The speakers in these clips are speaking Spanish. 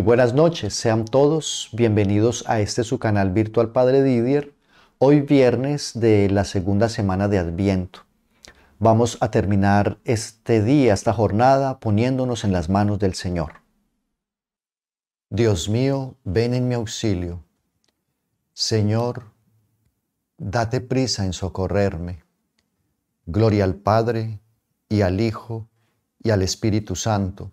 buenas noches, sean todos bienvenidos a este su canal virtual Padre Didier, hoy viernes de la segunda semana de Adviento. Vamos a terminar este día, esta jornada, poniéndonos en las manos del Señor. Dios mío, ven en mi auxilio. Señor, date prisa en socorrerme. Gloria al Padre y al Hijo y al Espíritu Santo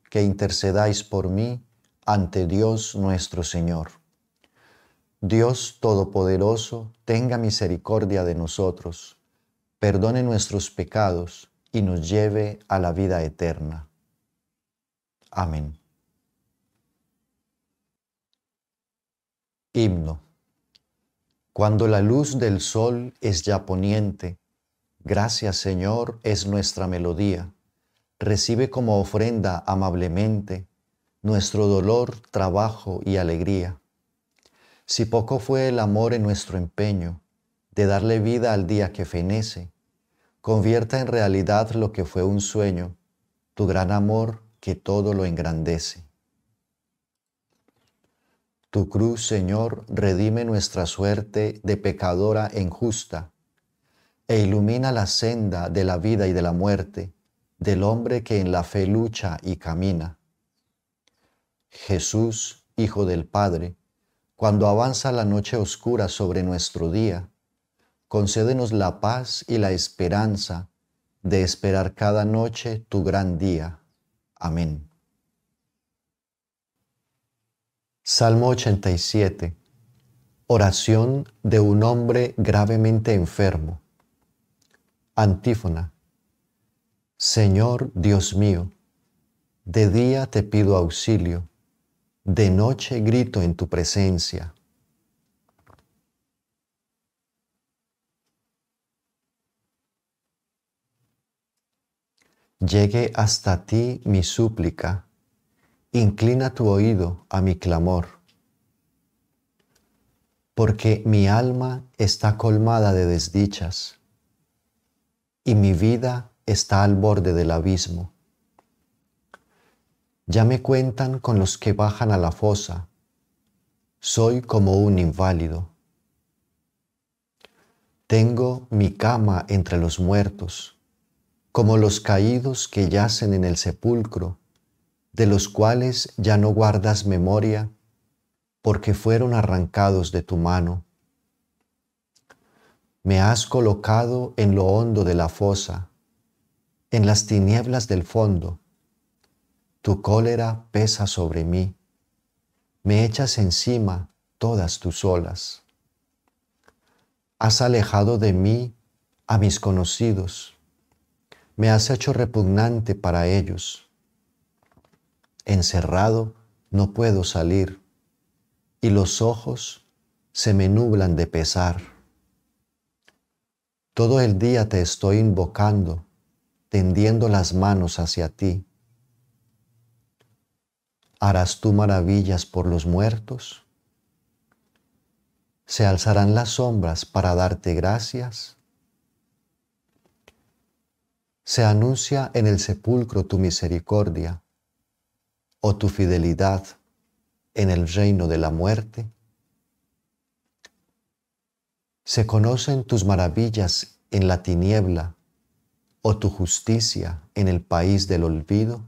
que intercedáis por mí ante Dios nuestro Señor. Dios Todopoderoso, tenga misericordia de nosotros, perdone nuestros pecados y nos lleve a la vida eterna. Amén. Himno. Cuando la luz del sol es ya poniente, gracias Señor es nuestra melodía recibe como ofrenda amablemente nuestro dolor, trabajo y alegría. Si poco fue el amor en nuestro empeño de darle vida al día que fenece, convierta en realidad lo que fue un sueño, tu gran amor que todo lo engrandece. Tu cruz, Señor, redime nuestra suerte de pecadora e injusta e ilumina la senda de la vida y de la muerte del hombre que en la fe lucha y camina. Jesús, Hijo del Padre, cuando avanza la noche oscura sobre nuestro día, concédenos la paz y la esperanza de esperar cada noche tu gran día. Amén. Salmo 87. Oración de un hombre gravemente enfermo. Antífona. Señor Dios mío, de día te pido auxilio, de noche grito en tu presencia. Llegué hasta ti mi súplica, inclina tu oído a mi clamor, porque mi alma está colmada de desdichas y mi vida está al borde del abismo. Ya me cuentan con los que bajan a la fosa. Soy como un inválido. Tengo mi cama entre los muertos, como los caídos que yacen en el sepulcro, de los cuales ya no guardas memoria, porque fueron arrancados de tu mano. Me has colocado en lo hondo de la fosa, en las tinieblas del fondo. Tu cólera pesa sobre mí. Me echas encima todas tus olas. Has alejado de mí a mis conocidos. Me has hecho repugnante para ellos. Encerrado no puedo salir y los ojos se me nublan de pesar. Todo el día te estoy invocando tendiendo las manos hacia ti. ¿Harás tú maravillas por los muertos? ¿Se alzarán las sombras para darte gracias? Se anuncia en el sepulcro tu misericordia o oh tu fidelidad en el reino de la muerte. Se conocen tus maravillas en la tiniebla o tu justicia en el país del olvido?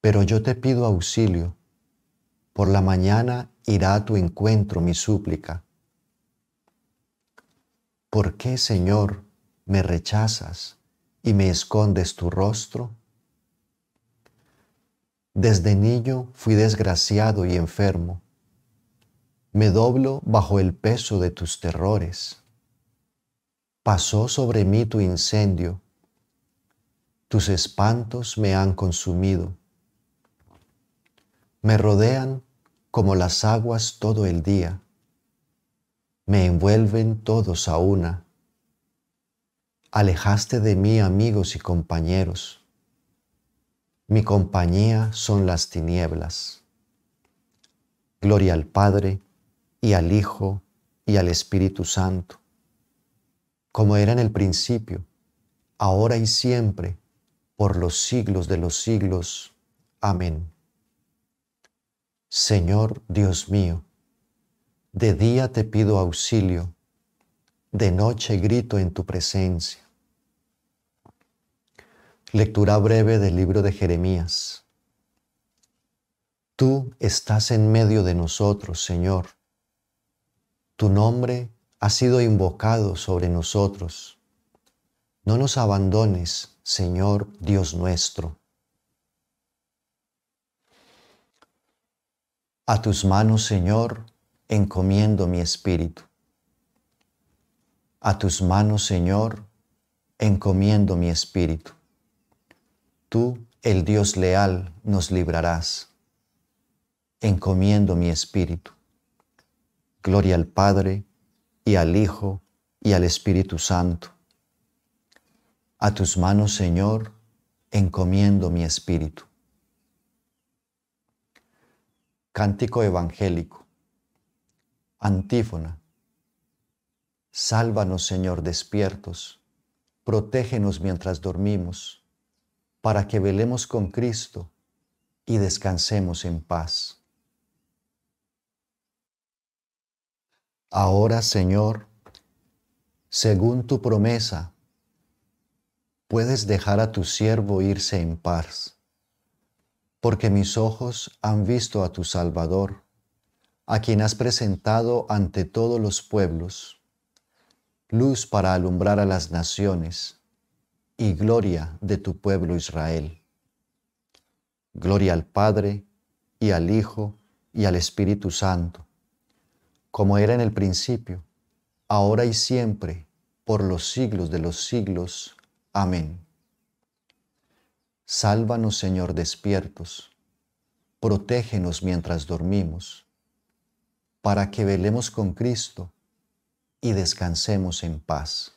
Pero yo te pido auxilio. Por la mañana irá a tu encuentro mi súplica. ¿Por qué, Señor, me rechazas y me escondes tu rostro? Desde niño fui desgraciado y enfermo. Me doblo bajo el peso de tus terrores pasó sobre mí tu incendio, tus espantos me han consumido. Me rodean como las aguas todo el día, me envuelven todos a una. Alejaste de mí amigos y compañeros, mi compañía son las tinieblas. Gloria al Padre y al Hijo y al Espíritu Santo como era en el principio, ahora y siempre, por los siglos de los siglos. Amén. Señor Dios mío, de día te pido auxilio, de noche grito en tu presencia. Lectura breve del libro de Jeremías. Tú estás en medio de nosotros, Señor. Tu nombre es ha sido invocado sobre nosotros. No nos abandones, Señor Dios nuestro. A tus manos, Señor, encomiendo mi espíritu. A tus manos, Señor, encomiendo mi espíritu. Tú, el Dios leal, nos librarás. Encomiendo mi espíritu. Gloria al Padre, y al Hijo y al Espíritu Santo. A tus manos, Señor, encomiendo mi espíritu. Cántico evangélico. Antífona. Sálvanos, Señor, despiertos. Protégenos mientras dormimos, para que velemos con Cristo y descansemos en paz. Ahora, Señor, según tu promesa, puedes dejar a tu siervo irse en paz, porque mis ojos han visto a tu Salvador, a quien has presentado ante todos los pueblos, luz para alumbrar a las naciones y gloria de tu pueblo Israel. Gloria al Padre y al Hijo y al Espíritu Santo como era en el principio, ahora y siempre, por los siglos de los siglos. Amén. Sálvanos, Señor, despiertos, protégenos mientras dormimos, para que velemos con Cristo y descansemos en paz.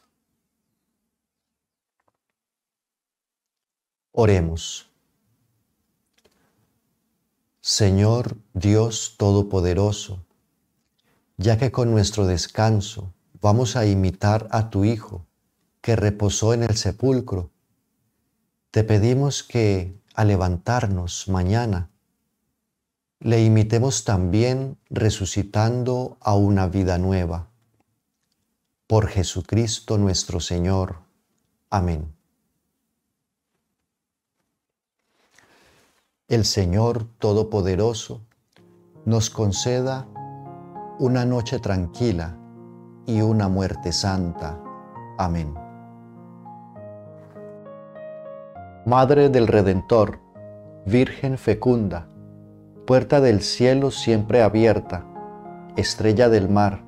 Oremos. Señor Dios Todopoderoso, ya que con nuestro descanso vamos a imitar a tu Hijo que reposó en el sepulcro. Te pedimos que al levantarnos mañana, le imitemos también resucitando a una vida nueva. Por Jesucristo nuestro Señor. Amén. El Señor Todopoderoso nos conceda una noche tranquila y una muerte santa. Amén. Madre del Redentor, Virgen fecunda, puerta del cielo siempre abierta, estrella del mar,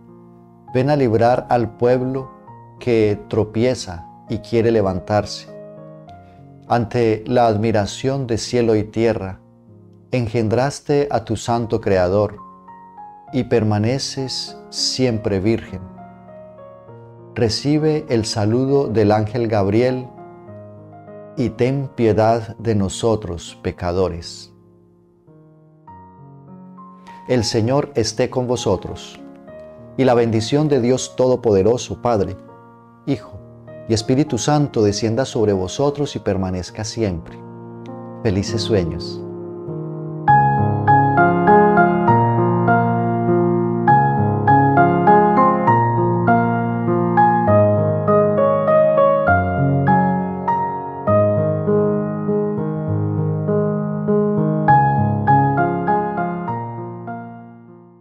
ven a librar al pueblo que tropieza y quiere levantarse. Ante la admiración de cielo y tierra, engendraste a tu santo Creador, y permaneces siempre virgen. Recibe el saludo del ángel Gabriel y ten piedad de nosotros pecadores. El Señor esté con vosotros y la bendición de Dios Todopoderoso, Padre, Hijo y Espíritu Santo descienda sobre vosotros y permanezca siempre. Felices sueños.